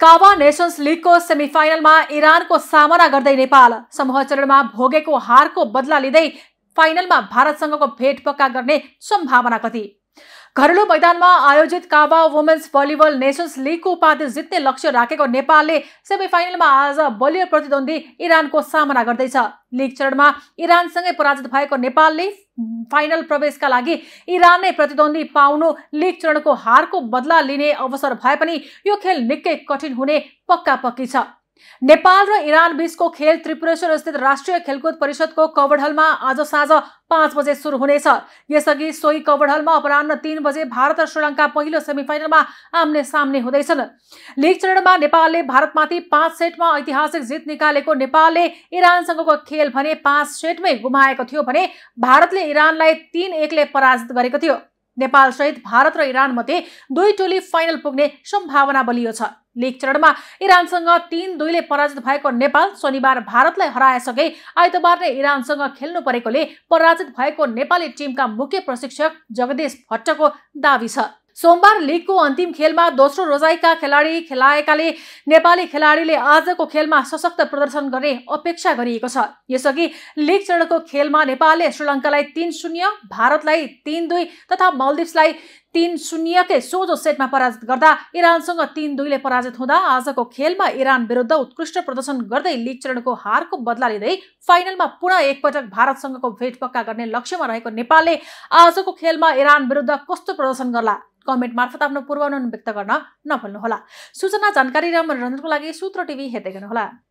काबा nations लिगको सेमिफाइनलमा इरानको सामना गर्दै नेपाल समूह चरणमा भोगेको हारको बदला लिँदै फाइनलमा भारतसँगको भेट पक्का गर्ने सम्भावना कति घरेलु मैदानमा आयोजित काबा वुमेन्स भलिबल नेसन्स लिगको उपाधि जित्ने लक्ष्य राखेको नेपालले सेमिफाइनलमा आज बलियो प्रतिद्वन्दी इरानको सामना गर्दैछ लिग चरणमा इरानसँगै पराजित भएको नेपालले फाइनल प्रवेशका लागि इरान नै प्रतिद्वन्दी पाउनु लिग चरणको हारको बदला लिने अवसर भए पनि यो खेल निकै कठिन हुने पक्का पक्की छ नेपाल र इरान बीचको खेल त्रिपुरेश्वर स्थित राष्ट्रिय खेलकुद परिषदको कवडहलमा आज साँझ पाँच बजे सुरु हुनेछ यसअघि सोही कवडहलमा अपरान्न तीन बजे भारत र श्रीलङ्का पहिलो सेमिफाइनलमा आम्ने सामने हुँदैछन् लिग चरणमा नेपालले भारतमाथि पाँच सेटमा ऐतिहासिक जित निकालेको नेपालले इरानसँगको खेल भने पाँच सेटमै गुमाएको थियो भने भारतले इरानलाई तीन एकले पराजित गरेको थियो नेपालसहित भारत र इरानमध्ये दुई टोली फाइनल पुग्ने सम्भावना बलियो छ लिग चरणमा इरानसँग तीन दुईले पराजित भएको नेपाल शनिबार भारतलाई हराएसँगै आइतबार नै इरानसँग खेल्नु परेकोले पराजित भएको नेपाली टिमका मुख्य प्रशिक्षक जगदीश भट्टको दावी छ सोमबार लिगको अन्तिम खेलमा दोस्रो रोजाइका खेलाडी खेलाएकाले नेपाली खेलाडीले आजको खेलमा सशक्त प्रदर्शन गर्ने अपेक्षा गरिएको छ यसअघि लिग चरणको खेलमा नेपालले श्रीलङ्कालाई तिन शून्य भारतलाई तिन दुई तथा मालदिप्सलाई तीन शून्यकै सोझो सेटमा पराजित गर्दा इरानसँग तीन दुईले पराजित हुँदा आजको खेलमा इरान विरुद्ध उत्कृष्ट प्रदर्शन गर्दै लिग चरणको हारको बदला लिँदै फाइनलमा पुनः एकपटक भारतसँगको भेट पक्का गर्ने लक्ष्यमा रहेको नेपालले आजको खेलमा इरान विरुद्ध कस्तो प्रदर्शन गर्ला कमेन्ट मार्फत आफ्नो पूर्वानुमान व्यक्त गर्न नभुल्नुहोला सूचना जानकारी र मनोरञ्जनको लागि सूत्र टिभी हेर्दै गर्नुहोला